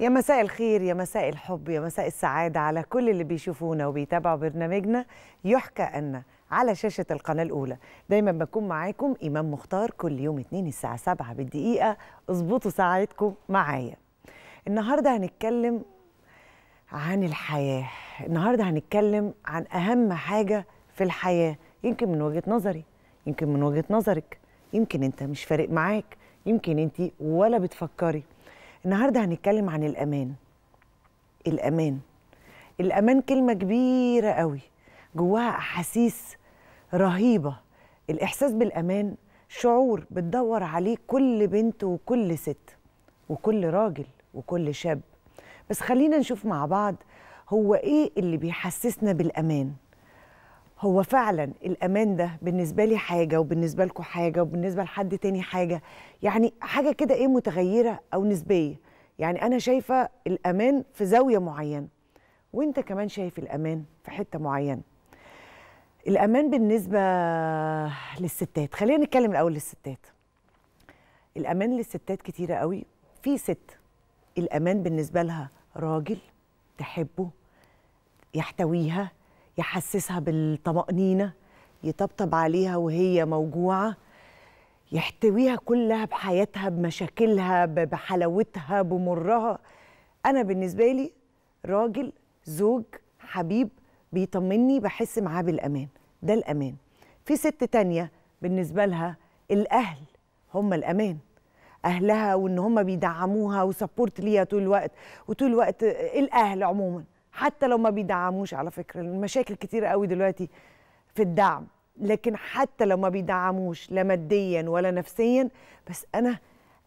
يا مساء الخير يا مساء الحب يا مساء السعادة على كل اللي بيشوفونا وبيتابعوا برنامجنا يحكى أن على شاشة القناة الأولى دايما بكون معاكم إمام مختار كل يوم اتنين الساعة سبعة بالدقيقة اظبطوا ساعتكم معايا النهاردة هنتكلم عن الحياة النهاردة هنتكلم عن أهم حاجة في الحياة يمكن من وجهة نظري يمكن من وجهة نظرك يمكن أنت مش فارق معاك يمكن أنت ولا بتفكري النهارده هنتكلم عن الامان الامان الامان كلمه كبيره قوي جواها احاسيس رهيبه الاحساس بالامان شعور بتدور عليه كل بنت وكل ست وكل راجل وكل شاب بس خلينا نشوف مع بعض هو ايه اللي بيحسسنا بالامان هو فعلا الامان ده بالنسبه لي حاجه وبالنسبه لكم حاجه وبالنسبه لحد تاني حاجه يعني حاجه كده ايه متغيره او نسبيه يعني انا شايفه الامان في زاويه معينه وانت كمان شايف الامان في حته معينه الامان بالنسبه للستات خلينا نتكلم الاول للستات الامان للستات كتيره قوي في ست الامان بالنسبه لها راجل تحبه يحتويها يحسسها بالطمأنينة يطبطب عليها وهي موجوعة يحتويها كلها بحياتها بمشاكلها بحلاوتها بمرها أنا بالنسبة لي راجل زوج حبيب بيطمني بحس معاه بالأمان ده الأمان في ست تانية بالنسبة لها الأهل هم الأمان أهلها وإن هم بيدعموها وسبورت ليها طول الوقت وطول الوقت الأهل عموماً حتى لو ما بيدعموش على فكره المشاكل كتير قوي دلوقتي في الدعم لكن حتى لو ما بيدعموش لا ماديا ولا نفسيا بس انا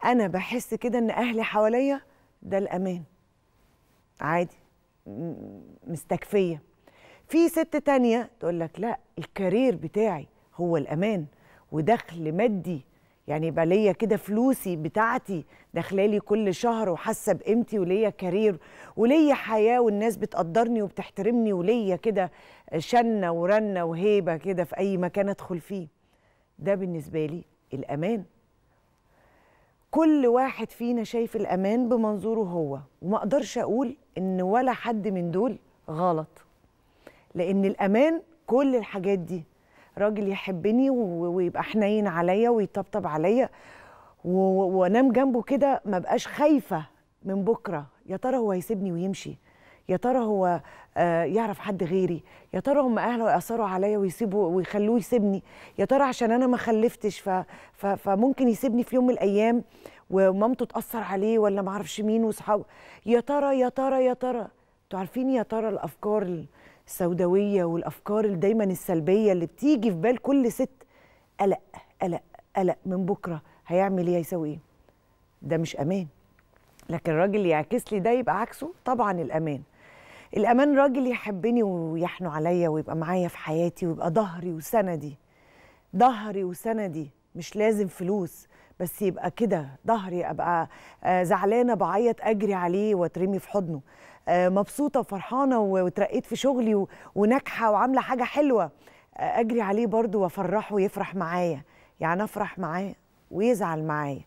انا بحس كده ان اهلي حواليا ده الامان عادي مستكفيه في ست تانية تقول لك لا الكارير بتاعي هو الامان ودخل مادي يعني يبقى ليا كده فلوسي بتاعتي داخلالي كل شهر وحاسه بقيمتي وليا كارير وليا حياه والناس بتقدرني وبتحترمني وليا كده شنه ورنه وهيبه كده في اي مكان ادخل فيه ده بالنسبه لي الامان كل واحد فينا شايف الامان بمنظوره هو وما اقدرش اقول ان ولا حد من دول غلط لان الامان كل الحاجات دي راجل يحبني ويبقى حنين عليا ويطبطب عليا وانام جنبه كده ما بقاش خايفه من بكره يا ترى هو هيسيبني ويمشي يا ترى هو آه، يعرف حد غيري يا ترى هم اهله ياثروا عليا ويسيبوا ويخلوه يسيبني يا ترى عشان انا ما خلفتش فممكن يسيبني في يوم من الايام ومامته تاثر عليه ولا ما اعرفش مين واصحابه يا ترى يا ترى يا ترى انتوا عارفين يا ترى الافكار السوداويه والافكار اللي دايما السلبيه اللي بتيجي في بال كل ست قلق قلق قلق من بكره هيعمل ايه هيسوي ايه ده مش امان لكن الراجل اللي يعكس لي ده يبقى عكسه طبعا الامان الامان راجل يحبني ويحنو عليا ويبقى معايا في حياتي ويبقى ظهري وسندي ظهري وسندي مش لازم فلوس بس يبقى كده ظهري ابقى آه، زعلانه بعيط اجري عليه واترمي في حضنه آه، مبسوطه وفرحانه وترقيت في شغلي وناجحه وعامله حاجه حلوه آه، اجري عليه برضو وافرحه ويفرح معايا يعني افرح معاه ويزعل معايا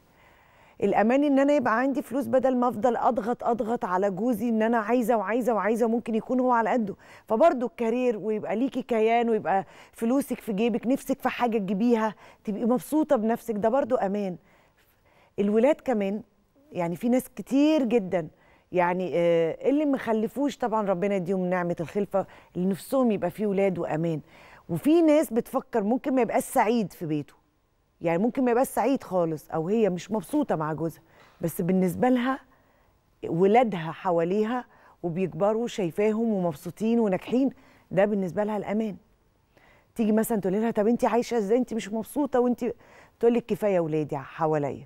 الامان ان انا يبقى عندي فلوس بدل ما افضل اضغط اضغط على جوزي ان انا عايزه وعايزه وعايزه ممكن يكون هو على قده فبرضه الكارير ويبقى ليكي كيان ويبقى فلوسك في جيبك نفسك في حاجه تجيبيها تبقي مبسوطه بنفسك ده برضه امان الولاد كمان يعني في ناس كتير جدا يعني آه، اللي مخلفوش طبعا ربنا يديهم نعمه الخلفه اللي نفسهم يبقى فيه ولاد وامان وفي ناس بتفكر ممكن ما يبقاش سعيد في بيته يعني ممكن ما يبقاش سعيد خالص او هي مش مبسوطه مع جوزها بس بالنسبه لها ولادها حواليها وبيكبروا شايفاهم ومبسوطين وناجحين ده بالنسبه لها الامان تيجي مثلا تقول لها طب انت عايشه ازاي انت مش مبسوطه وانت تقول لك كفايه ولادي حواليا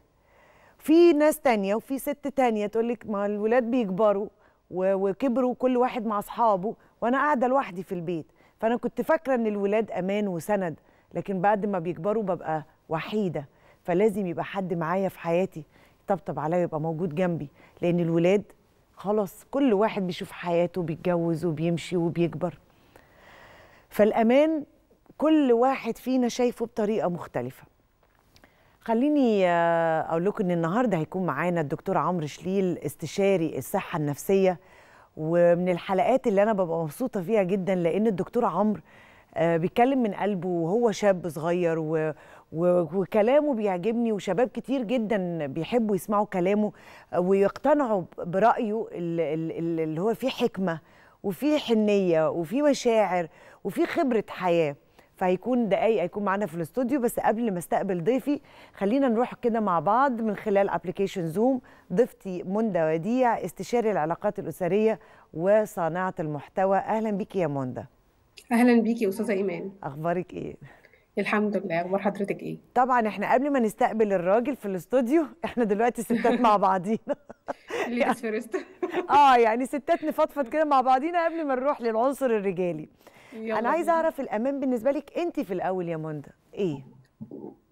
في ناس تانية وفي ست تانية تقول لك ما الولاد بيكبروا وكبروا كل واحد مع اصحابه وانا قاعده لوحدي في البيت فانا كنت فاكره ان الولاد امان وسند لكن بعد ما بيكبروا ببقى وحيده فلازم يبقى حد معايا في حياتي يطبطب عليا ويبقى موجود جنبي لان الولاد خلاص كل واحد بيشوف حياته بيتجوز وبيمشي وبيكبر فالامان كل واحد فينا شايفه بطريقه مختلفه خليني آه، اقول لكم ان النهارده هيكون معانا الدكتور عمرو شليل استشاري الصحه النفسيه ومن الحلقات اللي انا ببقى مبسوطه فيها جدا لان الدكتور عمرو آه، بيتكلم من قلبه وهو شاب صغير وكلامه بيعجبني وشباب كتير جدا بيحبوا يسمعوا كلامه ويقتنعوا برأيه اللي هو فيه حكمة وفيه حنية وفيه مشاعر وفيه خبرة حياة فهيكون دقايق هيكون معانا في الاستوديو بس قبل ما استقبل ضيفي خلينا نروح كده مع بعض من خلال ابلكيشن زوم ضيفتي موندا وديع استشاري العلاقات الاسريه وصانعه المحتوى اهلا بيكي يا موندا اهلا بيكي استاذه ايمان اخبارك ايه الحمد لله اخبار حضرتك ايه طبعا احنا قبل ما نستقبل الراجل في الاستوديو احنا دلوقتي ستات مع بعضينا فيرست اه يعني ستات نفضفض كده مع بعضينا قبل ما نروح للعنصر الرجالي انا عايزه اعرف الامان بالنسبه لك انت في الاول يا منى ايه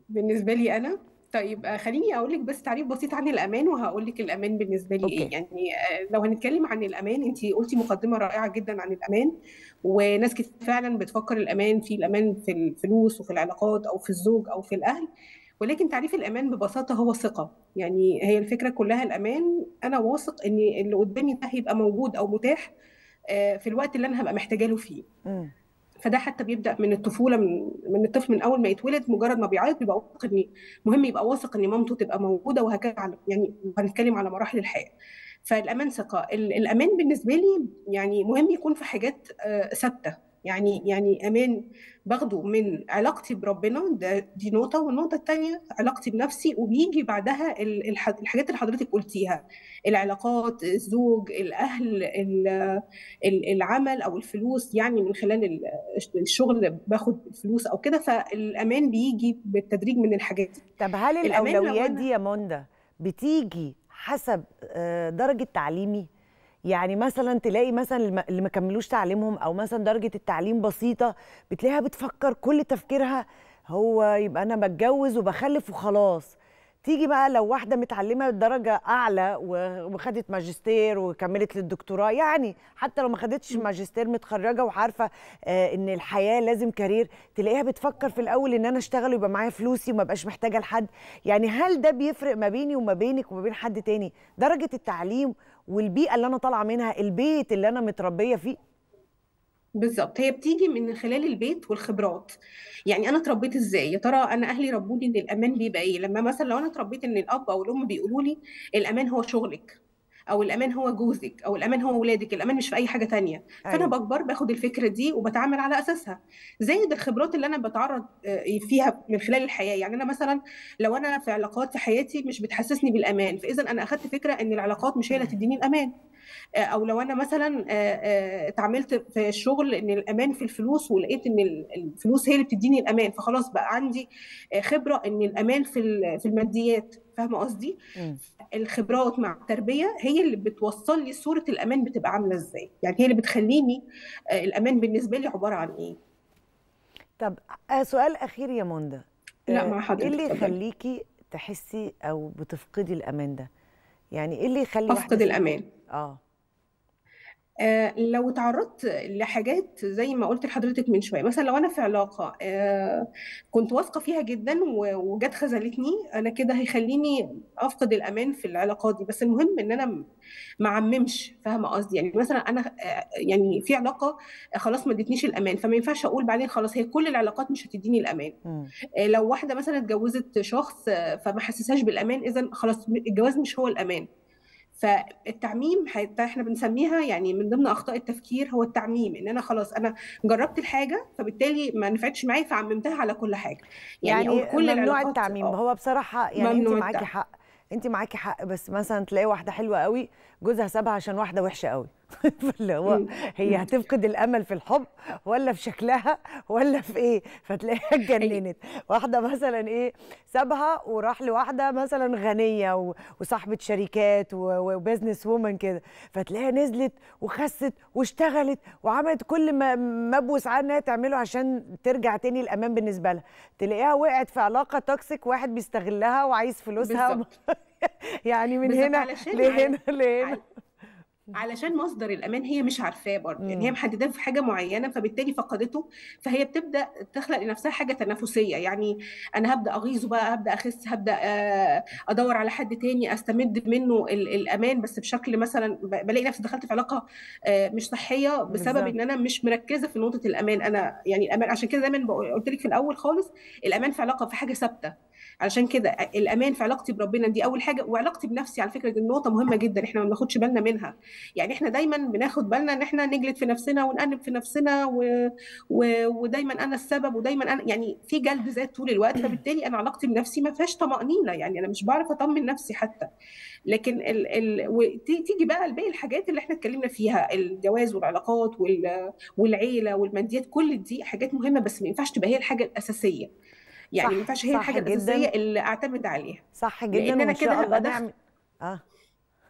بالنسبه لي انا طيب آه، خليني اقول لك بس تعريف بسيط عن الامان وهقول لك الامان بالنسبه لي ايه يعني آه، لو هنتكلم عن الامان انت قلتي مقدمه رائعه جدا عن الامان وناس كتير فعلا بتفكر الامان في الامان في الفلوس وفي العلاقات او في الزوج او في الاهل ولكن تعريف الامان ببساطه هو ثقه يعني هي الفكره كلها الامان انا واثق ان اللي قدامي ده هيبقى موجود او متاح آه، في الوقت اللي انا هبقى محتاجه له فيه م. فده حتى بيبدا من الطفوله من, من الطفل من اول ما يتولد مجرد ما بيعيط بيبقى واثق ان مهم يبقى واثق ان مامته تبقى موجوده وهكذا يعني هنتكلم على مراحل الحياه فالامان ثقه الامان بالنسبه لي يعني مهم يكون في حاجات آه، ثابته يعني يعني امان باخده من علاقتي بربنا ده دي نقطه والنقطه الثانيه علاقتي بنفسي وبيجي بعدها الحاجات اللي حضرتك قلتيها العلاقات الزوج الاهل العمل او الفلوس يعني من خلال الشغل باخد فلوس او كده فالامان بيجي بالتدريج من الحاجات دي طب هل الاولويات دي يا موندا بتيجي حسب آه، درجه تعليمي يعني مثلا تلاقي مثلا اللي ما كملوش تعليمهم او مثلا درجه التعليم بسيطه بتلاقيها بتفكر كل تفكيرها هو يبقى انا بتجوز وبخلف وخلاص تيجي بقى لو واحده متعلمه درجه اعلى وخدت ماجستير وكملت للدكتوراه يعني حتى لو ما خدتش ماجستير متخرجه وعارفه آه، ان الحياه لازم كارير تلاقيها بتفكر في الاول ان انا اشتغل ويبقى معايا فلوسي وما بقاش محتاجه لحد يعني هل ده بيفرق ما بيني وما بينك وما بين حد تاني درجه التعليم والبيئه اللي انا طالعه منها البيت اللي انا متربيه فيه بالظبط هي بتيجي من خلال البيت والخبرات يعني انا اتربيت ازاي يا ترى انا اهلي ربوني ان الامان بيبقى ايه لما مثلا لو انا اتربيت ان الاب او الام بيقولوا لي الامان هو شغلك او الامان هو جوزك او الامان هو ولادك الامان مش في اي حاجه تانية أيوة. فانا بكبر باخد الفكره دي وبتعامل على اساسها زائد الخبرات اللي انا بتعرض آه، فيها من خلال الحياه يعني انا مثلا لو انا في علاقات في حياتي مش بتحسسني بالامان فاذا انا اخدت فكره ان العلاقات مش هي اللي تديني الامان آه، او لو انا مثلا آه، آه، اتعاملت في الشغل ان الامان في الفلوس ولقيت ان الفلوس هي اللي بتديني الامان فخلاص بقى عندي خبره ان الامان في في الماديات فاهمه قصدي الخبرات مع التربيه هي اللي بتوصل لي صوره الامان بتبقى عامله ازاي يعني هي اللي بتخليني الامان بالنسبه لي عباره عن ايه طب سؤال اخير يا موندا لا مع حضرتك ايه اللي يخليكي تحسي او بتفقدي الامان ده يعني ايه اللي يخلي افقد الامان اه آه، لو تعرضت لحاجات زي ما قلت لحضرتك من شويه مثلا لو انا في علاقه آه، كنت واثقه فيها جدا وجت خذلتني انا كده هيخليني افقد الامان في العلاقات دي بس المهم ان انا ما عممش فاهمه قصدي يعني مثلا انا آه، يعني في علاقه خلاص ما ادتنيش الامان فما ينفعش اقول بعدين خلاص هي كل العلاقات مش هتديني الامان لو واحده مثلا اتجوزت شخص فما حسسهاش بالامان اذا خلاص الجواز مش هو الامان فالتعميم احنا بنسميها يعني من ضمن اخطاء التفكير هو التعميم ان انا خلاص انا جربت الحاجه فبالتالي ما نفعتش معايا فعممتها على كل حاجه يعني, يعني كل ممنوع التعميم آه. هو بصراحه يعني انت معاكي حق انت معاكي حق بس مثلا تلاقي واحده حلوه قوي جوزها سابها عشان واحده وحشه قوي طيب، اللي هو هي هتفقد الامل في الحب ولا في شكلها ولا في ايه فتلاقيها أيوة. اتجننت واحده مثلا ايه سابها وراح لواحده مثلا غنيه وصاحبه شركات وبزنس وومن كده فتلاقيها نزلت وخست واشتغلت وعملت كل ما مبوس عنها انها تعمله عشان ترجع تاني الامان بالنسبه لها تلاقيها وقعت في علاقه توكسيك واحد بيستغلها وعايز فلوسها يعني من هنا لهنا لهنا علشان مصدر الامان هي مش عارفاه برضه يعني هي محدده في حاجه معينه فبالتالي فقدته فهي بتبدا تخلق لنفسها حاجه تنافسيه يعني انا هبدا اغيظه بقى هبدا اخس هبدا آه، ادور على حد تاني استمد منه الامان بس بشكل مثلا بلاقي نفسي دخلت في علاقه آه، مش صحيه بسبب ان انا مش مركزه في نقطه الامان انا يعني الامان عشان كده دايما قلت لك في الاول خالص الامان في علاقه في حاجه ثابته علشان كده الامان في علاقتي بربنا دي اول حاجه وعلاقتي بنفسي على فكره دي نقطه مهمه جدا احنا ما بناخدش بالنا منها يعني احنا دايما بناخد بالنا ان احنا نجلد في نفسنا ونأنب في نفسنا و... و... ودايما انا السبب ودايما انا يعني في جلد ذات طول الوقت فبالتالي انا علاقتي بنفسي ما فيهاش طمانينه يعني انا مش بعرف اطمن نفسي حتى لكن ال... ال... تيجي بقى الباقي الحاجات اللي احنا اتكلمنا فيها الجواز والعلاقات وال... والعيله والماديات كل دي حاجات مهمه بس ما ينفعش تبقى هي الحاجه الاساسيه يعني ما ينفعش هي الحاجه الاساسيه اللي اعتمد عليها صح جدا لان انا كده هبقى نعمل اه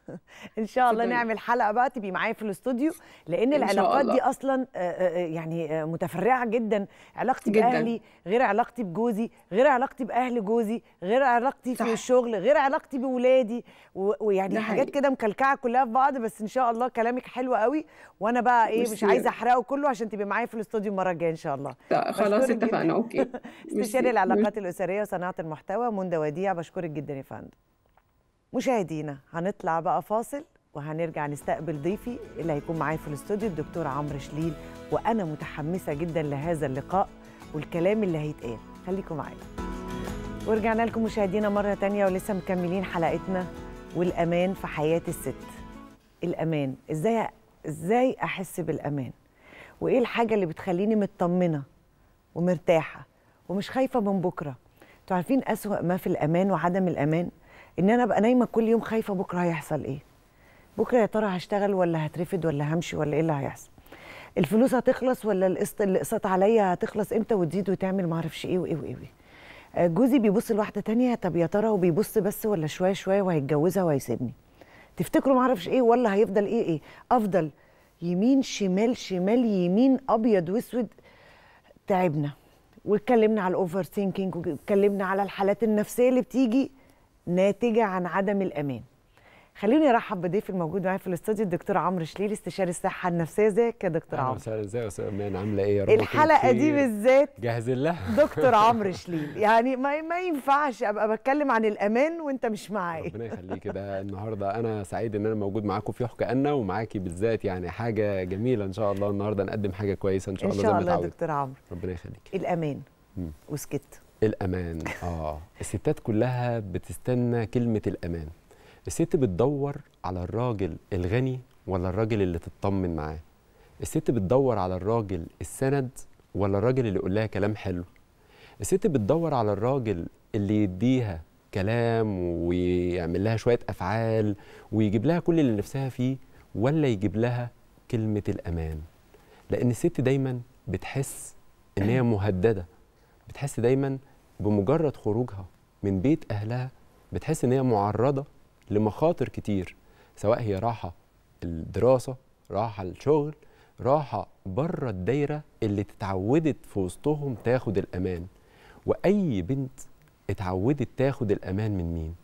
ان شاء الله نعمل حلقه بقى تبقي معايا في الاستوديو لان العلاقات دي اصلا آه، آه، آه، يعني متفرعه جدا علاقتي جداً. باهلي غير علاقتي بجوزي غير علاقتي باهل جوزي غير علاقتي صح. في الشغل غير علاقتي باولادي ويعني حاجات كده مكلكعه كلها في بعض بس ان شاء الله كلامك حلو قوي وانا بقى ايه مش عايزه احرقه كله عشان تبقي معايا في الاستوديو المره الجايه ان شاء الله خلاص اتفقنا اوكي استشاري العلاقات الاسريه وصناعه المحتوى منى وديع بشكرك جدا يا فندم مشاهدينا هنطلع بقى فاصل وهنرجع نستقبل ضيفي اللي هيكون معايا في الاستوديو الدكتور عمرو شليل وانا متحمسه جدا لهذا اللقاء والكلام اللي هيتقال خليكم معايا ورجعنا لكم مشاهدينا مره تانية ولسه مكملين حلقتنا والامان في حياه الست الامان ازاي ازاي احس بالامان وايه الحاجه اللي بتخليني مطمنه ومرتاحه ومش خايفه من بكره انتوا عارفين اسوا ما في الامان وعدم الامان ان انا ابقى نايمه كل يوم خايفه بكره هيحصل ايه بكره يا ترى هشتغل ولا هترفد ولا همشي ولا ايه اللي هيحصل الفلوس هتخلص ولا القسط اللي قسط عليا هتخلص امتى وتزيد وتعمل معرفش ايه وايه وايه آه، جوزي بيبص لواحده تانية طب يا ترى وبيبص بس ولا شويه شويه وهيتجوزها وهيسيبني تفتكروا معرفش ايه ولا هيفضل ايه ايه افضل يمين شمال شمال يمين ابيض واسود تعبنا واتكلمنا على الاوفر ثينكينج واتكلمنا على الحالات النفسيه اللي بتيجي ناتجه عن عدم الامان. خليني ارحب بضيف الموجود معايا في الاستوديو الدكتور عمرو شليل استشاري الصحه النفسيه ازيك يا دكتور عمرو وسهلا ازيك يا استاذ امان عامله ايه يا رب الحلقه دي بالذات جاهزين لها دكتور عمرو شليل يعني ما, ما ينفعش ابقى بتكلم عن الامان وانت مش معايا ربنا يخليك ده النهارده انا سعيد ان انا موجود معاكم في حكى انا ومعاكي بالذات يعني حاجه جميله ان شاء الله النهارده نقدم حاجه كويسه ان شاء الله ان شاء الله, الله دكتور عمرو ربنا يخليك الامان وسكت الامان اه الستات كلها بتستنى كلمه الامان الست بتدور على الراجل الغني ولا الراجل اللي تطمن معاه الست بتدور على الراجل السند ولا الراجل اللي يقول لها كلام حلو الست بتدور على الراجل اللي يديها كلام ويعمل لها شويه افعال ويجيب لها كل اللي نفسها فيه ولا يجيب لها كلمه الامان لان الست دايما بتحس ان هي مهدده بتحس دايما بمجرد خروجها من بيت اهلها بتحس ان هي معرضه لمخاطر كتير سواء هي راحه الدراسه راحه الشغل راحه بره الدايره اللي تتعودت في وسطهم تاخد الامان واي بنت اتعودت تاخد الامان من مين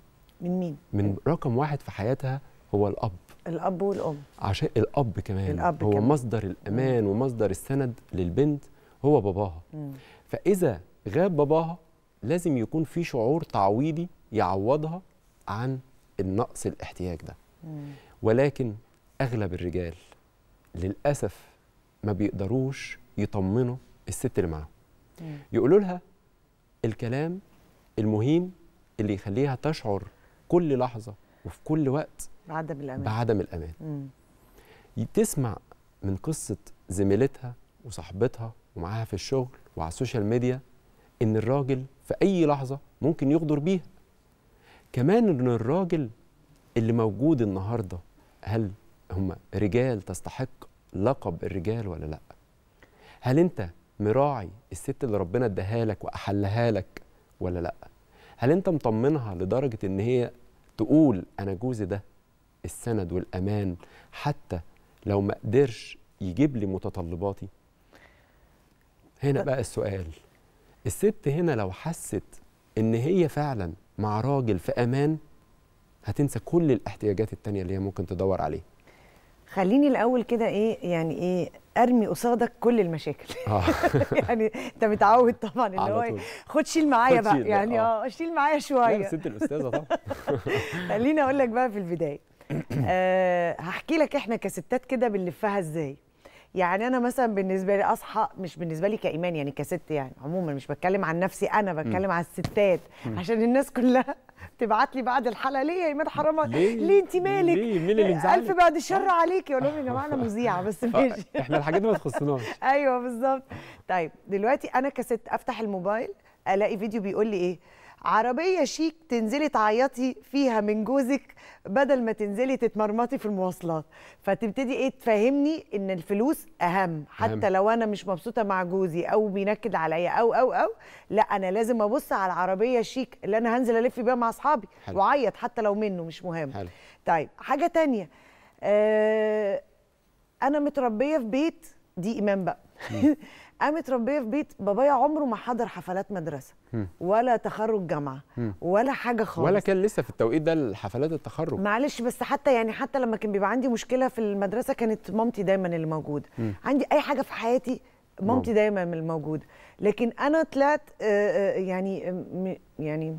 من مين من رقم واحد في حياتها هو الاب الاب والام عشان الاب كمان الأب هو كمان. مصدر الامان ومصدر السند للبنت هو باباها مم. فاذا غاب باباها لازم يكون في شعور تعويضي يعوضها عن النقص الاحتياج ده ولكن اغلب الرجال للاسف ما بيقدروش يطمنوا الست اللي معاهم يقولوا لها الكلام المهين اللي يخليها تشعر كل لحظه وفي كل وقت بعدم الامان بعدم الامان تسمع من قصه زميلتها وصاحبتها ومعاها في الشغل وعلى السوشيال ميديا ان الراجل في أي لحظة ممكن يغدر بيها كمان إن الراجل اللي موجود النهاردة هل هم رجال تستحق لقب الرجال ولا لأ هل أنت مراعي الست اللي ربنا اداها لك وأحلها لك ولا لأ هل أنت مطمنها لدرجة إن هي تقول أنا جوزي ده السند والأمان حتى لو ما قدرش يجيب لي متطلباتي هنا بقى السؤال الست هنا لو حست ان هي فعلا مع راجل في امان هتنسى كل الاحتياجات التانية اللي هي ممكن تدور عليه خليني الاول كده ايه يعني ايه ارمي قصادك كل المشاكل آه. يعني انت متعود طبعا اللي هو خد شيل معايا بقى يعني آه. اه شيل معايا شويه لا ست الاستاذه طبعا خليني اقول لك بقى في البدايه أه هحكي لك احنا كستات كده بنلفها ازاي يعني انا مثلا بالنسبه لي اصحى مش بالنسبه لي كايمان يعني كست يعني عموما مش بتكلم عن نفسي انا بتكلم م. على الستات م. عشان الناس كلها تبعت لي بعد الحلقه ليه يا ايمان حرام ليه, ليه انت مالك ليه مين اللي مزعلك الف بعد الشر آه. عليكي اقول لهم يا جماعه انا مذيعه بس آه، ماشي احنا الحاجات دي ما تخصناش ايوه بالظبط طيب دلوقتي انا كست افتح الموبايل الاقي فيديو بيقول لي ايه عربية شيك تنزلي تعيطي فيها من جوزك بدل ما تنزلي تتمرمطي في المواصلات فتبتدي ايه تفهمني ان الفلوس اهم حتى أهم. لو انا مش مبسوطة مع جوزي او بينكد عليا او او او لا انا لازم ابص على العربية شيك اللي انا هنزل الف بيها مع اصحابي واعيط حتى لو منه مش مهم حلو. طيب حاجة تانية آه انا متربية في بيت دي ايمان بقى قامت ربيه في بيت بابايا عمره ما حضر حفلات مدرسه م. ولا تخرج جامعه م. ولا حاجه خالص ولا كان لسه في التوقيت ده حفلات التخرج معلش بس حتى يعني حتى لما كان بيبقى عندي مشكله في المدرسه كانت مامتي دايما اللي موجوده عندي اي حاجه في حياتي مامتي دايما اللي موجوده لكن انا طلعت آه، آه، يعني آه، يعني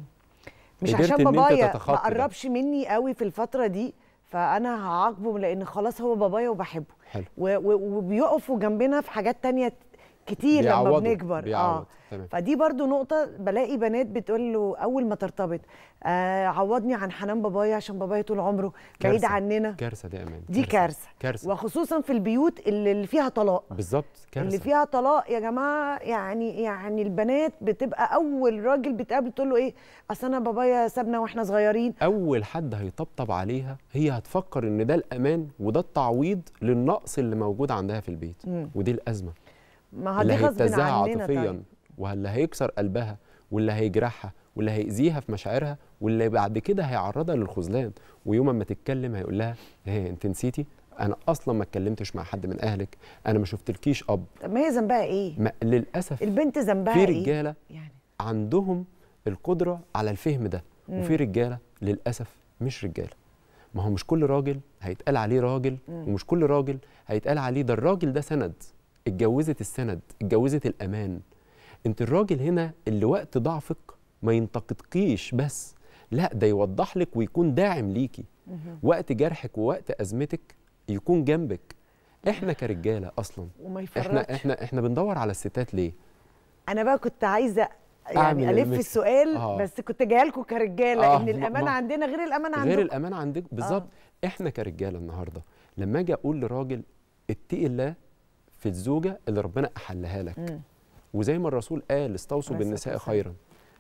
مش عشان بابايا ما قربش مني قوي في الفتره دي فانا هعاقبه لان خلاص هو بابايا وبحبه حلو وبيقفوا جنبنا في حاجات تانية كتير لما بنكبر بيعود. اه تمام. فدي برضو نقطه بلاقي بنات بتقول له اول ما ترتبط آه عوضني عن حنان بابايا عشان بابايا طول عمره كارثة. بعيد عننا كارثه دي امان دي كارثه كارثه وخصوصا في البيوت اللي فيها طلاق بالظبط كارثه اللي فيها طلاق يا جماعه يعني يعني البنات بتبقى اول راجل بتقابله تقول له ايه اصل انا بابايا سابنا واحنا صغيرين اول حد هيطبطب عليها هي هتفكر ان ده الامان وده التعويض للنقص اللي موجود عندها في البيت م. ودي الازمه ما اللي هيبتزها طيب. عاطفيا واللي هيكسر قلبها واللي هيجرحها واللي هيأذيها في مشاعرها واللي بعد كده هيعرضها للخذلان ويوم ما تتكلم هيقول لها ايه انت نسيتي انا اصلا ما اتكلمتش مع حد من اهلك انا ما شفتلكيش اب طب ما هي ذنبها ايه ما للاسف البنت ذنبها ايه في رجاله إيه؟ يعني عندهم القدره على الفهم ده مم. وفي رجاله للاسف مش رجاله ما هو مش كل راجل هيتقال عليه راجل مم. ومش كل راجل هيتقال عليه ده الراجل ده سند اتجوزت السند اتجوزت الامان انت الراجل هنا اللي وقت ضعفك ما ينتقدكيش بس لا ده يوضح لك ويكون داعم ليكي وقت جرحك ووقت ازمتك يكون جنبك احنا كرجاله اصلا وما يفرقش احنا احنا احنا بندور على الستات ليه انا بقى كنت عايزه يعني الف السؤال آه. بس كنت جايه لكم كرجاله آه. ان ما... عندنا غير الامان عندك غير الامان عندك آه. بالظبط آه. احنا كرجاله النهارده لما اجي اقول لراجل اتقي الله في الزوجه اللي ربنا احلها لك مم. وزي ما الرسول قال استوصوا بالنساء خيرا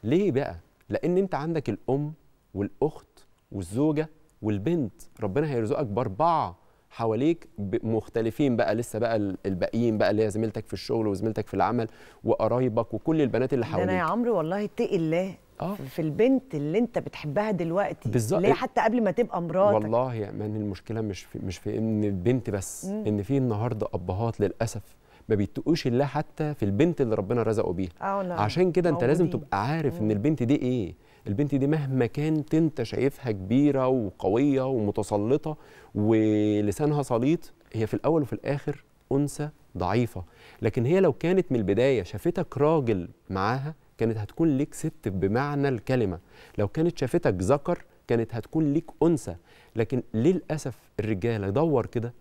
ليه بقى لان انت عندك الام والاخت والزوجه والبنت ربنا هيرزقك باربعه حواليك مختلفين بقى لسه بقى الباقيين بقى اللي هي زميلتك في الشغل وزميلتك في العمل وقرايبك وكل البنات اللي حواليك انا يا عمرو والله اتقي الله آه. في البنت اللي انت بتحبها دلوقتي بالظبط ليه حتى قبل ما تبقى مراتك والله يا من المشكله مش في مش في ان البنت بس مم. ان في النهارده ابهات للاسف ما بيتقوش الله حتى في البنت اللي ربنا رزقه بيها آه، نعم. عشان كده انت لازم تبقى عارف مم. ان البنت دي ايه البنت دي مهما كانت انت شايفها كبيره وقويه ومتسلطه ولسانها سليط هي في الاول وفي الاخر انثى ضعيفه لكن هي لو كانت من البدايه شافتك راجل معاها كانت هتكون ليك ست بمعنى الكلمه لو كانت شافتك ذكر كانت هتكون ليك انثى لكن للاسف الرجاله دور كده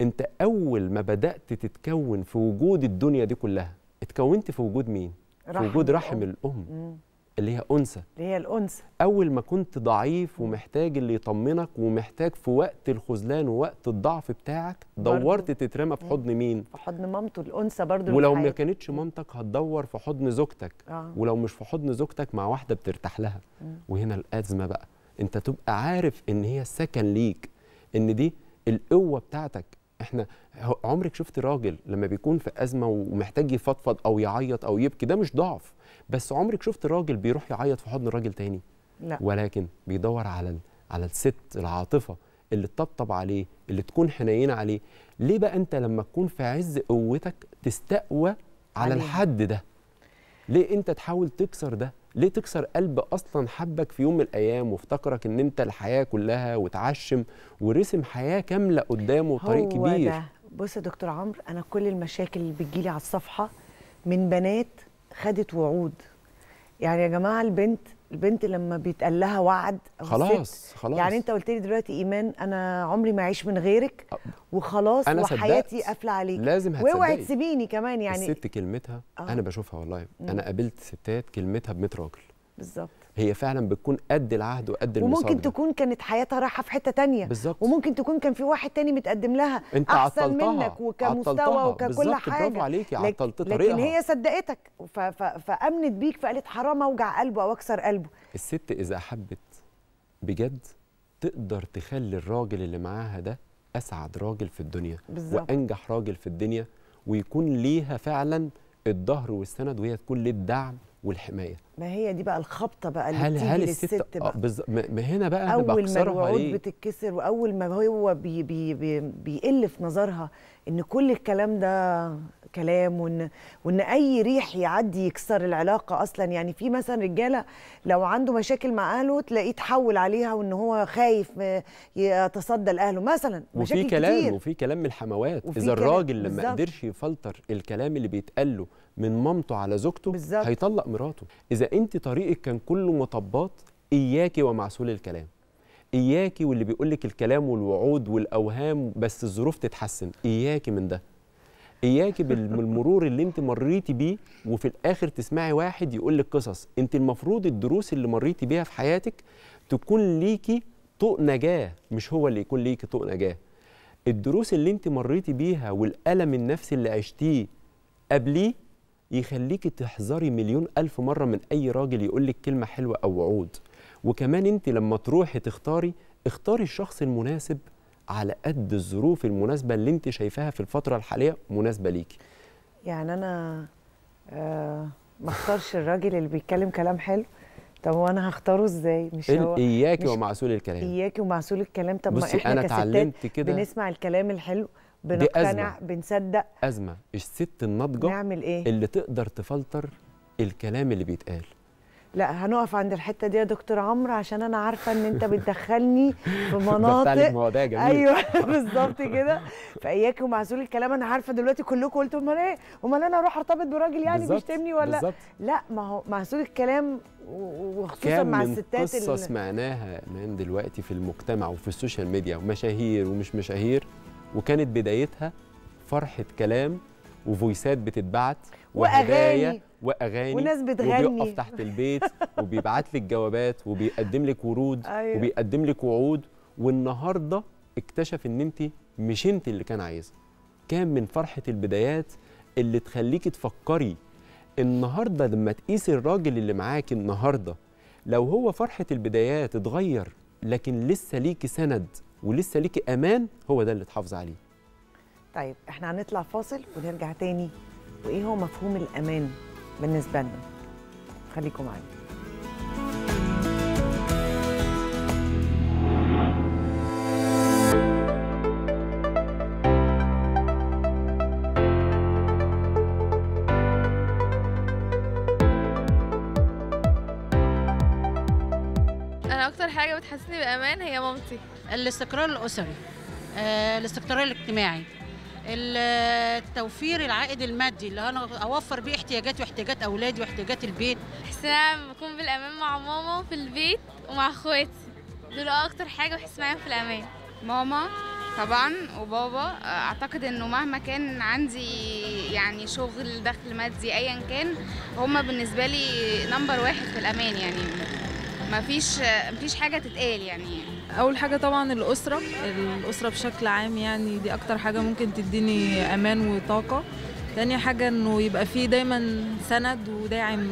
انت اول ما بدات تتكون في وجود الدنيا دي كلها اتكونت في وجود مين في وجود رحم الام, الأم. اللي هي انثى اللي هي الانثى اول ما كنت ضعيف ومحتاج اللي يطمنك ومحتاج في وقت الخذلان ووقت الضعف بتاعك دورت تترمى في حضن مين في حضن مامته الانثى برضو ولو ما كانتش مامتك هتدور في حضن زوجتك آه. ولو مش في حضن زوجتك مع واحده بترتاح لها م. وهنا الازمه بقى انت تبقى عارف ان هي السكن ليك ان دي القوه بتاعتك احنا عمرك شفت راجل لما بيكون في ازمه ومحتاج يفضفض او يعيط او يبكي ده مش ضعف بس عمرك شفت راجل بيروح يعيط في حضن راجل تاني لا ولكن بيدور على على الست العاطفه اللي تطبطب عليه اللي تكون حنينه عليه ليه بقى انت لما تكون في عز قوتك تستقوى على عليه. الحد ده ليه انت تحاول تكسر ده ليه تكسر قلب اصلا حبك في يوم من الايام وافتكرك ان انت الحياه كلها وتعشم ورسم حياه كامله قدامه وطريق كبير ده. بص يا دكتور عمرو انا كل المشاكل اللي بتجيلي على الصفحه من بنات خدت وعود يعني يا جماعه البنت البنت لما بيتقال لها وعد خلاص خلاص يعني انت قلت لي دلوقتي ايمان انا عمري ما اعيش من غيرك وخلاص أنا وحياتي قافله عليك لازم هتصدقي واوعي تسيبيني كمان يعني الست كلمتها آه. انا بشوفها والله انا قابلت ستات كلمتها 100 راجل بالظبط هي فعلا بتكون قد العهد وقد المصاب وممكن تكون كانت حياتها رايحه في حته تانية بالظبط وممكن تكون كان في واحد تاني متقدم لها انت احسن عطلتها. منك وكمستوى وككل حاجه برافو عليكي عطلت لك طريقها لكن هي صدقتك فامنت بيك فقالت حرام اوجع قلبه او اكسر قلبه الست اذا حبت بجد تقدر تخلي الراجل اللي معاها ده اسعد راجل في الدنيا بالزبط. وانجح راجل في الدنيا ويكون ليها فعلا الظهر والسند وهي تكون للدعم والحمايه ما هي دي بقى الخبطه بقى اللي هل بتيجي هل للست الست آه، بقى بز... ما هنا بقى اول ما الوعود بتتكسر واول ما هو بي بي بي بيقل في نظرها ان كل الكلام ده كلام وان وان اي ريح يعدي يكسر العلاقه اصلا يعني في مثلا رجاله لو عنده مشاكل مع اهله تلاقيه تحول عليها وان هو خايف يتصدى لاهله مثلا مشاكل وفي كلام كتير. وفي كلام من الحموات اذا الراجل لما قدرش يفلتر الكلام اللي بيتقال له من مامته على زوجته بالزبط. هيطلق مراته اذا انت طريقك كان كله مطبات اياكي ومعسول الكلام اياكي واللي بيقول لك الكلام والوعود والاوهام بس الظروف تتحسن اياكي من ده اياكي بالمرور اللي انت مريتي بيه وفي الاخر تسمعي واحد يقول لك قصص انت المفروض الدروس اللي مريتي بيها في حياتك تكون ليكي طوق نجاه مش هو اللي يكون ليكي طوق نجاه الدروس اللي انت مريتي بيها والالم النفسي اللي عشتيه قبليه يخليكي تحذري مليون ألف مرة من أي راجل يقول لك كلمة حلوة أو وعود وكمان أنت لما تروحي تختاري اختاري الشخص المناسب على قد الظروف المناسبة اللي أنت شايفاها في الفترة الحالية مناسبة ليكي يعني أنا آه ما اختارش الراجل اللي بيتكلم كلام حلو طب وانا هختاره ازاي مش هو اياكي ومعسول الكلام اياكي ومعسول الكلام طب ما احنا أنا كستات بنسمع الكلام الحلو بنقتنع بنصدق ازمه الست الناضجه نعمل ايه اللي تقدر تفلتر الكلام اللي بيتقال لا هنقف عند الحته دي يا دكتور عمرو عشان انا عارفه ان انت بتدخلني في مناطق مواضيع ايوه بالظبط كده فاياك ومعزول الكلام انا عارفه دلوقتي كلكم قلتوا امال ايه امال انا اروح ارتبط براجل يعني بالزبط. بيشتمني ولا بالزبط. لا ما هو معزول الكلام وخصوصا مع الستات قصه سمعناها من دلوقتي في المجتمع وفي السوشيال ميديا ومشاهير ومش مشاهير وكانت بدايتها فرحه كلام وفويسات بتتبعت وهدايا واغاني وناس بتغني وبيقف تحت البيت وبيبعت لك جوابات وبيقدم لك ورود أيوة. وبيقدم لك وعود والنهارده اكتشف ان انت مش انت اللي كان عايزها كان من فرحه البدايات اللي تخليكي تفكري النهارده لما تقيسي الراجل اللي معاكي النهارده لو هو فرحه البدايات اتغير لكن لسه ليكي سند ولسه ليكي امان هو ده اللي تحافظي عليه طيب احنا هنطلع فاصل ونرجع تاني وايه هو مفهوم الامان بالنسبه لنا خليكم معانا انا اكتر حاجه بتحسسني بامان هي مامتي الاستقرار الاسري آه، الاستقرار الاجتماعي التوفير العائد المادي اللي انا اوفر بيه احتياجاتي واحتياجات اولادي واحتياجات البيت بحس ان انا بكون بالامان مع ماما في البيت ومع اخواتي دول اكتر حاجه بحس معاهم في الامان ماما طبعا وبابا آه، اعتقد انه مهما كان عندي يعني شغل دخل مادي ايا كان هما بالنسبه لي نمبر واحد في الامان يعني مفيش آه، مفيش حاجه تتقال يعني اول حاجه طبعا الاسره الاسره بشكل عام يعني دي اكتر حاجه ممكن تديني امان وطاقه تاني حاجة انه يبقى فيه دايما سند وداعم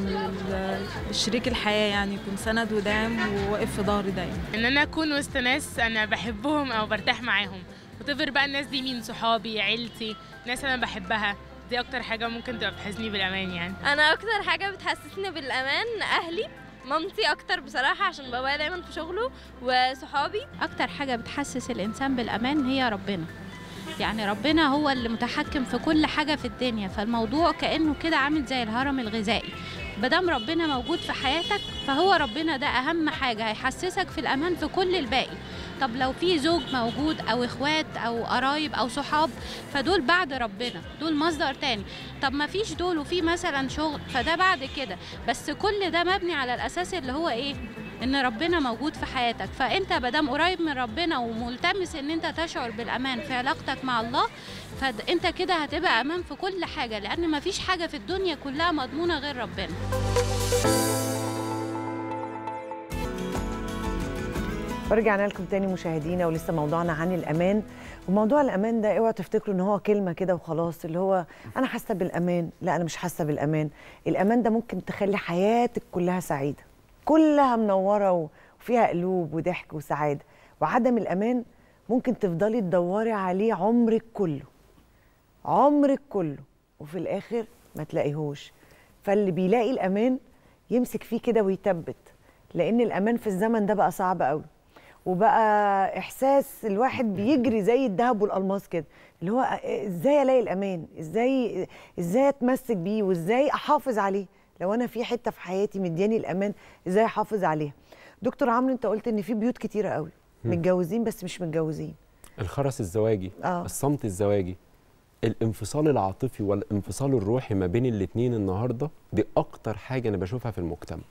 لشريك الحياة يعني يكون سند وداعم وواقف في ظهري دايما ان انا اكون وسط ناس انا بحبهم او برتاح معاهم وتفر بقى الناس دي مين صحابي عيلتي ناس انا بحبها دي اكتر حاجة ممكن تبقى بتحسسني بالامان يعني انا اكتر حاجة بتحسسني بالامان اهلي مامتي اكتر بصراحه عشان بابايا دايما في شغله وصحابي اكتر حاجه بتحسس الانسان بالامان هي ربنا يعني ربنا هو اللي متحكم في كل حاجه في الدنيا فالموضوع كانه كده عامل زي الهرم الغذائي مادام ربنا موجود في حياتك فهو ربنا ده اهم حاجه هيحسسك في الامان في كل الباقي طب لو في زوج موجود او اخوات او قرايب او صحاب فدول بعد ربنا دول مصدر تاني طب ما فيش دول وفي مثلا شغل فده بعد كده بس كل ده مبني على الاساس اللي هو ايه ان ربنا موجود في حياتك فانت مادام قريب من ربنا وملتمس ان انت تشعر بالامان في علاقتك مع الله فانت كده هتبقى امان في كل حاجه لان مفيش حاجه في الدنيا كلها مضمونه غير ربنا ورجعنا لكم تاني مشاهدينا ولسه موضوعنا عن الامان وموضوع الامان ده اوعوا تفتكروا ان هو كلمه كده وخلاص اللي هو انا حاسه بالامان لا انا مش حاسه بالامان الامان ده ممكن تخلي حياتك كلها سعيده كلها منوره وفيها قلوب وضحك وسعاده وعدم الامان ممكن تفضلي تدوري عليه عمرك كله عمرك كله وفي الاخر ما تلاقيهوش فاللي بيلاقي الامان يمسك فيه كده ويثبت لان الامان في الزمن ده بقى صعب قوي وبقى احساس الواحد بيجري زي الذهب والالماس كده اللي هو آه، ازاي الاقي الامان ازاي ازاي اتمسك بيه وازاي احافظ عليه لو انا في حته في حياتي مدياني الامان ازاي احافظ عليها دكتور عمرو انت قلت ان في بيوت كتيره قوي متجوزين بس مش متجوزين الخرس الزواجي آه. الصمت الزواجي الانفصال العاطفي والانفصال الروحي ما بين الاثنين النهارده دي اكتر حاجه انا بشوفها في المجتمع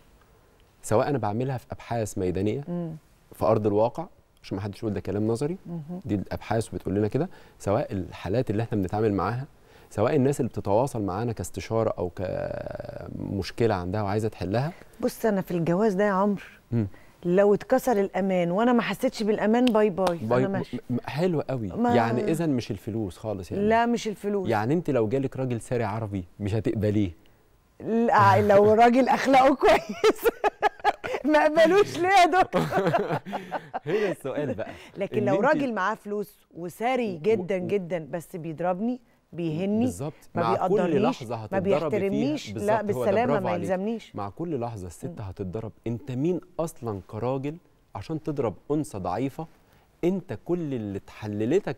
سواء انا بعملها في ابحاث ميدانيه م. في ارض الواقع عشان ما حدش يقول ده كلام نظري دي الابحاث بتقول لنا كده سواء الحالات اللي احنا بنتعامل معاها سواء الناس اللي بتتواصل معانا كاستشاره او كمشكله عندها وعايزه تحلها بص انا في الجواز ده يا عمرو لو اتكسر الامان وانا ما حسيتش بالامان باي باي, باي انا ماشي حلو قوي يعني اذا مش الفلوس خالص يعني لا مش الفلوس يعني انت لو جالك راجل ساري عربي مش هتقبليه لا لو راجل اخلاقه كويس ما قبلوش ليه يا دكتور هنا السؤال بقى لكن لو راجل معاه فلوس وساري جدا جدا بس بيضربني بيهني بالظبط ما مع كل لحظه ما بيحترمنيش لا بالسلامه ما يلزمنيش مع كل لحظه الست هتتضرب انت مين اصلا كراجل عشان تضرب انثى ضعيفه انت كل اللي اتحللتك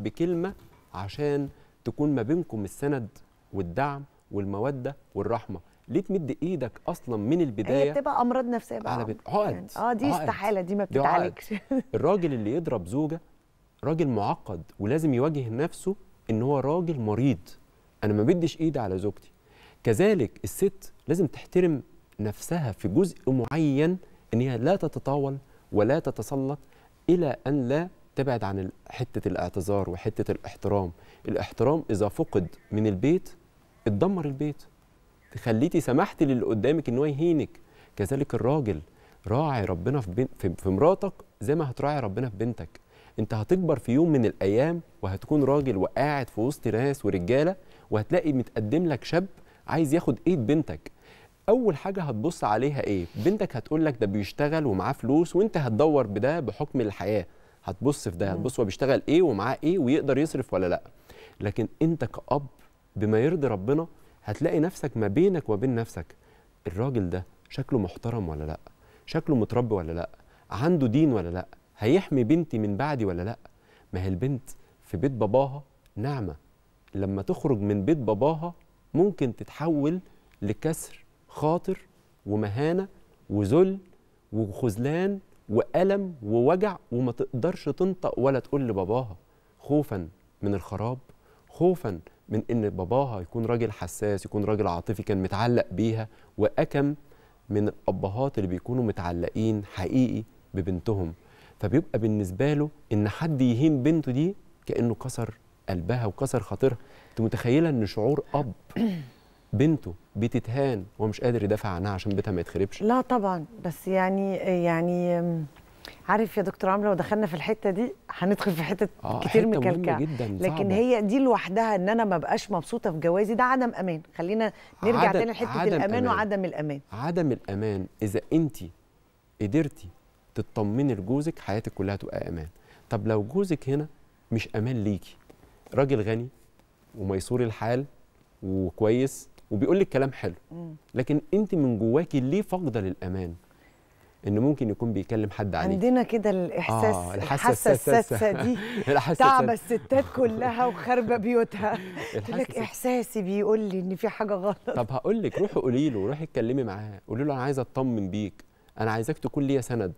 بكلمه عشان تكون ما بينكم السند والدعم والموده والرحمه ليه تمد ايدك اصلا من البدايه هي بتبقى امراض نفسيه بقى على بت... عقد يعني اه دي عقد. استحاله دي ما بتتعالجش الراجل اللي يضرب زوجه راجل معقد ولازم يواجه نفسه ان هو راجل مريض انا ما بديش ايدي على زوجتي كذلك الست لازم تحترم نفسها في جزء معين ان هي لا تتطاول ولا تتسلط الى ان لا تبعد عن حته الاعتذار وحته الاحترام الاحترام اذا فقد من البيت اتدمر البيت خليتي سمحتي للي قدامك ان هو يهينك كذلك الراجل راعي ربنا في, في مراتك زي ما هتراعي ربنا في بنتك انت هتكبر في يوم من الايام وهتكون راجل وقاعد في وسط ناس ورجاله وهتلاقي متقدم لك شاب عايز ياخد ايد بنتك اول حاجه هتبص عليها ايه بنتك هتقول لك ده بيشتغل ومعاه فلوس وانت هتدور بده بحكم الحياه هتبص في ده هتبص هو بيشتغل ايه ومعاه ايه ويقدر يصرف ولا لا لكن انت كأب بما يرضي ربنا هتلاقي نفسك ما بينك وبين نفسك الراجل ده شكله محترم ولا لا شكله متربي ولا لا عنده دين ولا لا هيحمي بنتي من بعدي ولا لا ما هي البنت في بيت باباها نعمه لما تخرج من بيت باباها ممكن تتحول لكسر خاطر ومهانه وذل وخذلان وألم ووجع وما تقدرش تنطق ولا تقول لباباها خوفا من الخراب خوفا من ان باباها يكون راجل حساس يكون راجل عاطفي كان متعلق بيها واكم من الابهات اللي بيكونوا متعلقين حقيقي ببنتهم فبيبقى بالنسبه له ان حد يهين بنته دي كانه كسر قلبها وكسر خاطرها انت متخيله ان شعور اب بنته بتتهان ومش قادر يدافع عنها عشان بيتها ما يتخربش لا طبعا بس يعني يعني عارف يا دكتور عمرو لو دخلنا في الحته دي هندخل في حته كتير آه كتير مكلكعه لكن صعبة. هي دي لوحدها ان انا ما بقاش مبسوطه في جوازي ده عدم امان خلينا نرجع تاني لحته الامان أمان. وعدم الامان عدم الامان اذا انت قدرتي تطمني لجوزك حياتك كلها تبقى امان طب لو جوزك هنا مش امان ليكي راجل غني وميسور الحال وكويس وبيقول لك كلام حلو لكن انت من جواكي ليه فاقده للامان ان ممكن يكون بيكلم حد عليك عندنا كده الاحساس آه الحساسه دي تعب الستات كلها وخربه بيوتها لك احساسي بيقول لي ان في حاجه غلط طب هقول لك روحي قولي له روحي اتكلمي معاه قولي له انا عايزه اطمن بيك انا عايزاك تكون ليا سند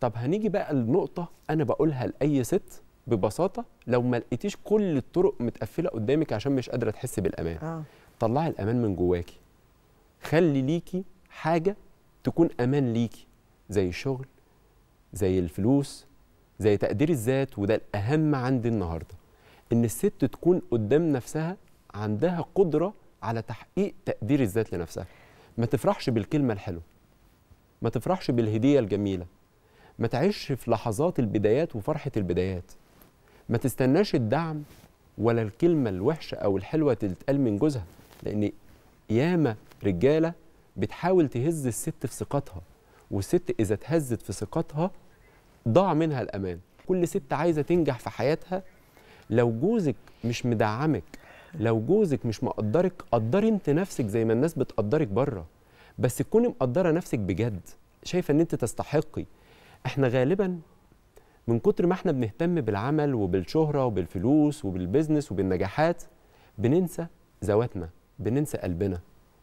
طب هنيجي بقى لنقطه انا بقولها لاي ست ببساطه لو ما لقيتيش كل الطرق متقفله قدامك عشان مش قادره تحس بالامان آه. طلعي الامان من جواكي خلي ليكي حاجه تكون امان ليكي زي الشغل زي الفلوس زي تقدير الذات وده الاهم عندي النهارده ان الست تكون قدام نفسها عندها قدره على تحقيق تقدير الذات لنفسها ما تفرحش بالكلمه الحلوه ما تفرحش بالهديه الجميله ما تعيش في لحظات البدايات وفرحة البدايات ما تستناش الدعم ولا الكلمة الوحشة أو الحلوة تتقال من جوزها لأن ياما رجالة بتحاول تهز الست في ثقتها والست إذا اتهزت في ثقتها ضاع منها الأمان كل ست عايزة تنجح في حياتها لو جوزك مش مدعمك لو جوزك مش مقدرك قدري انت نفسك زي ما الناس بتقدرك بره بس تكوني مقدره نفسك بجد شايفه ان انت تستحقي احنا غالبا من كتر ما احنا بنهتم بالعمل وبالشهرة وبالفلوس وبالبزنس وبالنجاحات بننسى ذواتنا بننسى قلبنا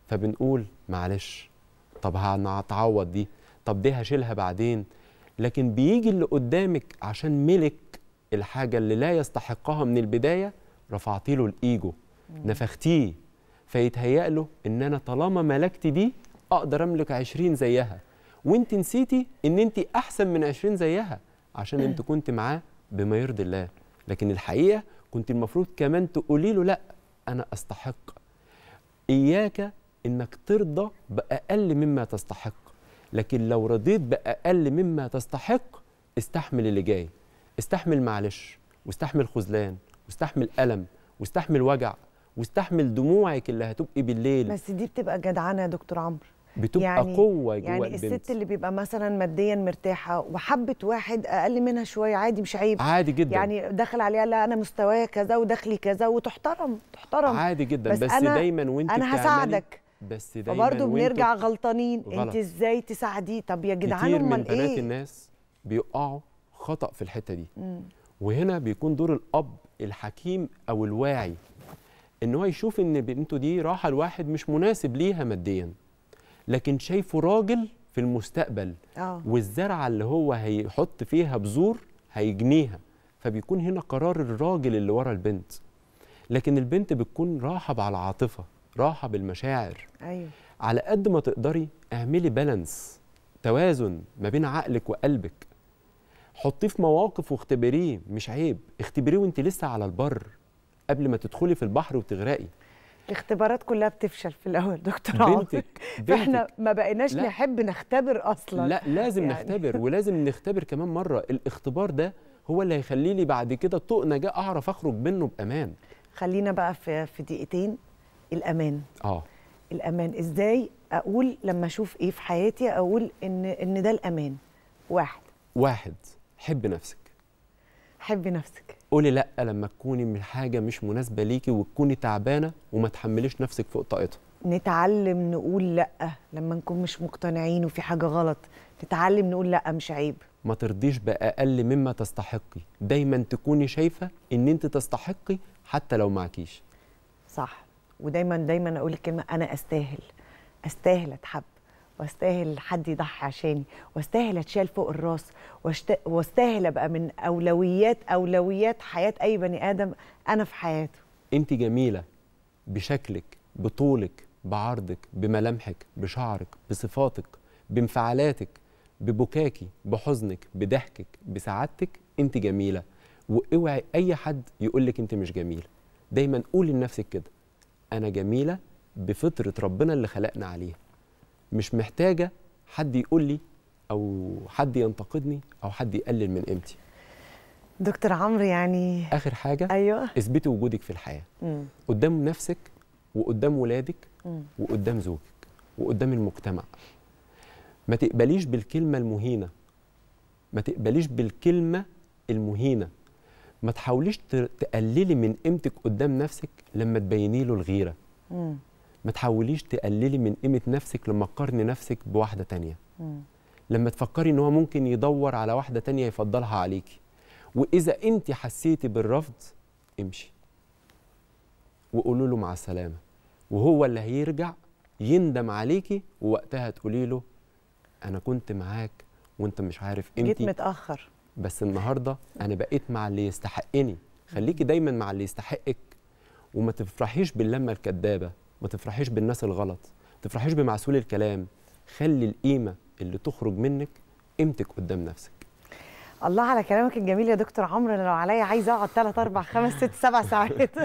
فبنقول معلش طب هتعوض دي طب دي هشيلها بعدين لكن بيجي اللي قدامك عشان ملك الحاجة اللي لا يستحقها من البداية رفعتي له الإيجو نفختيه فيتهيأ له إن أنا طالما ملكت دي أقدر أملك عشرين زيها وانت نسيتي ان انت احسن من 20 زيها عشان انت كنت معاه بما يرضي الله لكن الحقيقه كنت المفروض كمان تقولي له لا انا استحق اياك انك ترضى باقل مما تستحق لكن لو رضيت باقل مما تستحق استحمل اللي جاي استحمل معلش واستحمل خذلان واستحمل الم واستحمل وجع واستحمل دموعك اللي هتبقي بالليل بس دي بتبقى جدعانه يا دكتور عمرو بتبقى يعني قوه جوه يعني البنت. الست اللي بيبقى مثلا ماديا مرتاحه وحبت واحد اقل منها شويه عادي مش عيب عادي جدا يعني دخل عليها لا انا مستوايا كذا ودخلي كذا وتحترم تحترم عادي جدا بس, بس أنا دايما وانت انا هساعدك بس دايما وبرضه بنرجع غلطانين غلط. انت ازاي تساعديه طب يا جدعان امال ايه كتير من بنات إيه؟ الناس بيقعوا خطا في الحته دي مم. وهنا بيكون دور الاب الحكيم او الواعي ان هو يشوف ان بنته دي راحه لواحد مش مناسب ليها ماديا لكن شايفه راجل في المستقبل أوه. والزرعه اللي هو هيحط فيها بذور هيجنيها فبيكون هنا قرار الراجل اللي ورا البنت لكن البنت بتكون راحه على العاطفه راحه بالمشاعر ايوه على قد ما تقدري اعملي بالانس توازن ما بين عقلك وقلبك حطيه في مواقف واختبريه مش عيب اختبريه وانت لسه على البر قبل ما تدخلي في البحر وتغرقي الاختبارات كلها بتفشل في الاول دكتور بنتك, بنتك فاحنا ما بقيناش لا. نحب نختبر اصلا لا لازم يعني. نختبر ولازم نختبر كمان مره الاختبار ده هو اللي هيخلي لي بعد كده طوق نجاه اعرف اخرج منه بامان خلينا بقى في في دقيقتين الامان اه الامان ازاي اقول لما اشوف ايه في حياتي اقول ان ان ده الامان واحد واحد حب نفسك حبي نفسك قولي لا لما تكوني من حاجه مش مناسبه ليكي وتكوني تعبانه وما تحمليش نفسك فوق طاقتها نتعلم نقول لا لما نكون مش مقتنعين وفي حاجه غلط نتعلم نقول لا مش عيب ما ترضيش باقل مما تستحقي دايما تكوني شايفه ان انت تستحقي حتى لو معكيش صح ودايما دايما اقول الكلمه انا استاهل استاهل اتحب واستاهل حد يضحي عشاني واستاهل اتشال فوق الراس واستاهل ابقى من اولويات اولويات حياه اي بني ادم انا في حياته انت جميله بشكلك بطولك بعرضك بملامحك بشعرك بصفاتك بانفعالاتك ببكاكي بحزنك بضحكك بسعادتك انت جميله واوعي اي حد يقول لك انت مش جميله دايما قولي لنفسك كده انا جميله بفطره ربنا اللي خلقنا عليها مش محتاجه حد يقول لي او حد ينتقدني او حد يقلل من قيمتي دكتور عمرو يعني اخر حاجه ايوه اثبتي وجودك في الحياه مم. قدام نفسك وقدام ولادك مم. وقدام زوجك وقدام المجتمع ما تقبليش بالكلمه المهينه ما تقبليش بالكلمه المهينه ما تحاوليش تقللي من قيمتك قدام نفسك لما تبيني له الغيره مم. ما تحاوليش تقللي من قيمه نفسك لما تقارني نفسك بواحده تانية م. لما تفكري ان هو ممكن يدور على واحده تانية يفضلها عليكي واذا انت حسيتي بالرفض امشي وقولوا له مع السلامه وهو اللي هيرجع يندم عليكي ووقتها تقولي له انا كنت معاك وانت مش عارف امتى جيت متاخر بس النهارده انا بقيت مع اللي يستحقني خليكي دايما مع اللي يستحقك وما تفرحيش باللمه الكدابه ما تفرحيش بالناس الغلط ما تفرحيش بمعسول الكلام خلي القيمه اللي تخرج منك قيمتك قدام نفسك الله على كلامك الجميل يا دكتور عمرو انا لو عليا عايزه اقعد 3 4 5 6 7 ساعات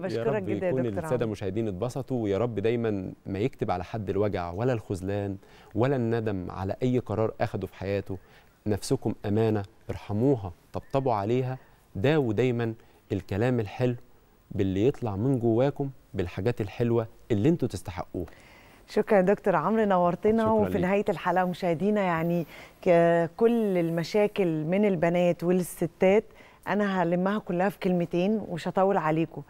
بشكرك جدا يا دكتور عمرو الساده المشاهدين اتبسطوا ويا رب دايما ما يكتب على حد الوجع ولا الخذلان ولا الندم على اي قرار اخده في حياته نفسكم امانه ارحموها طبطبوا عليها داووا دايما الكلام الحلو باللي يطلع من جواكم بالحاجات الحلوه اللي انتوا تستحقوها شكرا يا دكتور عمرو نورتنا وفي نهايه الحلقه مشاهدينا يعني كل المشاكل من البنات والستات انا هلمها كلها في كلمتين ومش هطول عليكم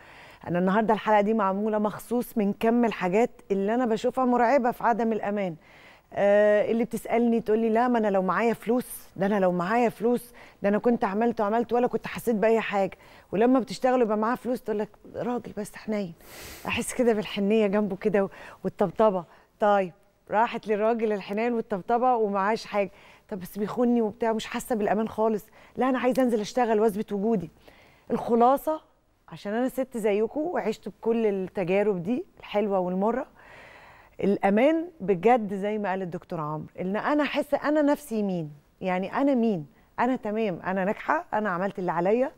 انا النهارده الحلقه دي معموله مخصوص من كم الحاجات اللي انا بشوفها مرعبه في عدم الامان آه، اللي بتسالني تقول لي لا ما انا لو معايا فلوس ده انا لو معايا فلوس ده انا كنت عملت وعملت ولا كنت حسيت باي حاجه ولما بتشتغل يبقى معاها فلوس تقول لك راجل بس حنين احس كده بالحنيه جنبه كده والطبطبه طيب راحت للراجل الحنان والطبطبه ومعاش حاجه طب بس بيخوني وبتاع مش حاسه بالامان خالص لا انا عايزه انزل اشتغل واثبت وجودي الخلاصه عشان انا ست زيكم وعشت بكل التجارب دي الحلوه والمره الامان بجد زي ما قال الدكتور عمرو ان انا احس انا نفسي مين يعني انا مين انا تمام انا ناجحه انا عملت اللي عليا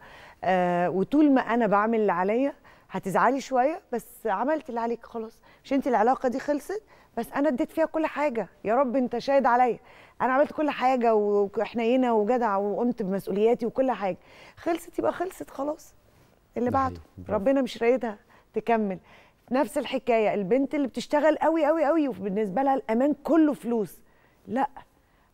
آه وطول ما انا بعمل اللي عليا هتزعلي شويه بس عملت اللي عليك خلاص مش انت العلاقه دي خلصت بس انا اديت فيها كل حاجه يا رب انت شاهد عليا انا عملت كل حاجه وحنينه وجدع وقمت بمسؤولياتي وكل حاجه خلصت يبقى خلصت خلاص اللي بعده ربنا مش رايدها تكمل نفس الحكايه البنت اللي بتشتغل قوي قوي قوي وبالنسبه لها الامان كله فلوس لا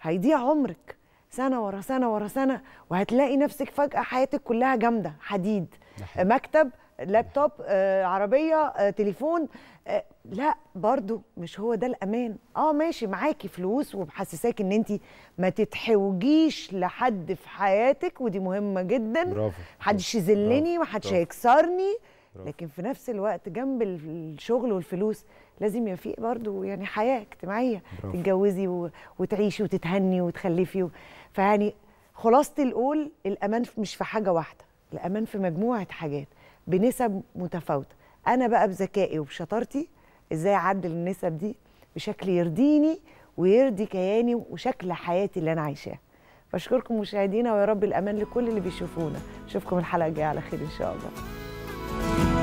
هيضيع عمرك سنه ورا سنه ورا سنه وهتلاقي نفسك فجاه حياتك كلها جامده حديد مكتب لابتوب آه، عربيه آه، تليفون آه، لا برضو مش هو ده الامان اه ماشي معاكي فلوس وبحسساك ان انت ما تتحوجيش لحد في حياتك ودي مهمه جدا محدش يذلني محدش هيكسرني لكن في نفس الوقت جنب الشغل والفلوس لازم يبقى في برضه يعني حياه اجتماعيه برافو. تتجوزي وتعيشي وتتهني وتخلفي و... فيعني خلاصه القول الامان مش في حاجه واحده الامان في مجموعه حاجات بنسب متفاوته انا بقى بذكائي وبشطارتي ازاي اعدل النسب دي بشكل يرضيني ويرضي كياني وشكل حياتي اللي انا عايشاه بشكركم مشاهدينا ويا رب الامان لكل اللي بيشوفونا اشوفكم الحلقه الجايه على خير ان شاء الله you.